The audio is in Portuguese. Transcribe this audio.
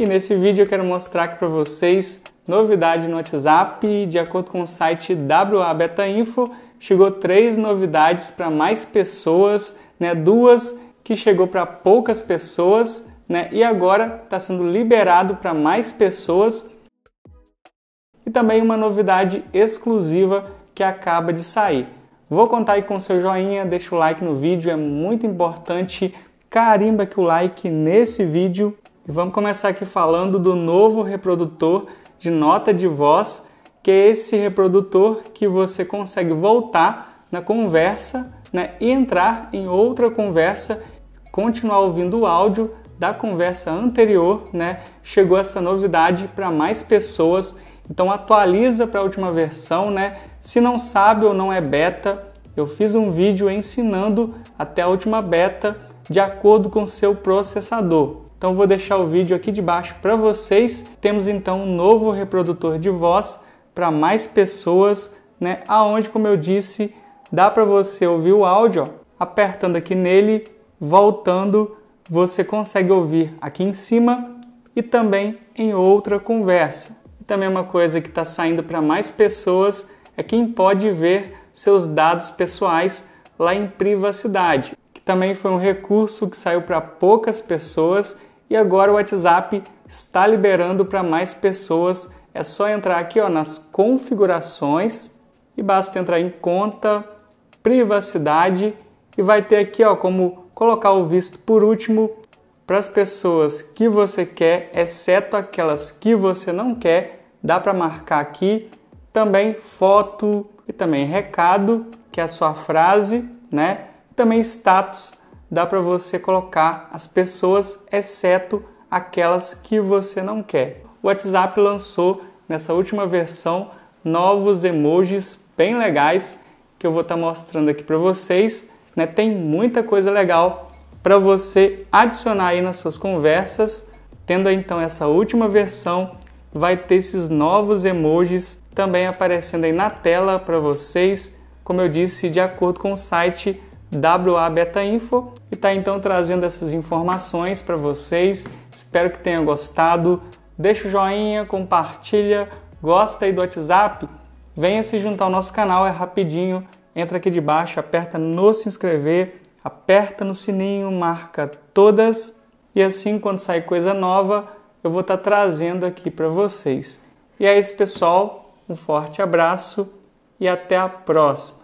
E nesse vídeo eu quero mostrar aqui para vocês novidade no WhatsApp. De acordo com o site WA Beta Info, chegou três novidades para mais pessoas, né? Duas que chegou para poucas pessoas, né? E agora está sendo liberado para mais pessoas. E também uma novidade exclusiva que acaba de sair. Vou contar aí com seu joinha, deixa o like no vídeo, é muito importante. Carimba que o like nesse vídeo e vamos começar aqui falando do novo reprodutor de nota de voz, que é esse reprodutor que você consegue voltar na conversa né, e entrar em outra conversa, continuar ouvindo o áudio da conversa anterior, né? Chegou essa novidade para mais pessoas, então atualiza para a última versão, né? Se não sabe ou não é beta, eu fiz um vídeo ensinando até a última beta de acordo com seu processador. Então vou deixar o vídeo aqui de baixo para vocês. Temos então um novo reprodutor de voz para mais pessoas, né? Aonde, como eu disse, dá para você ouvir o áudio, ó, apertando aqui nele, voltando, você consegue ouvir aqui em cima e também em outra conversa. E também uma coisa que está saindo para mais pessoas é quem pode ver seus dados pessoais lá em privacidade, que também foi um recurso que saiu para poucas pessoas e agora o WhatsApp está liberando para mais pessoas. É só entrar aqui ó, nas configurações e basta entrar em conta, privacidade e vai ter aqui ó, como colocar o visto por último para as pessoas que você quer, exceto aquelas que você não quer. Dá para marcar aqui também foto e também recado, que é a sua frase, né? E também status dá para você colocar as pessoas, exceto aquelas que você não quer. O WhatsApp lançou nessa última versão novos emojis bem legais que eu vou estar tá mostrando aqui para vocês. Né? Tem muita coisa legal para você adicionar aí nas suas conversas. Tendo então essa última versão, vai ter esses novos emojis também aparecendo aí na tela para vocês. Como eu disse, de acordo com o site WA Beta Info e está então trazendo essas informações para vocês. Espero que tenham gostado. Deixa o joinha, compartilha, gosta aí do WhatsApp, venha se juntar ao nosso canal, é rapidinho. Entra aqui de baixo, aperta no se inscrever, aperta no sininho, marca todas e assim quando sair coisa nova, eu vou estar tá trazendo aqui para vocês. E é isso, pessoal. Um forte abraço e até a próxima.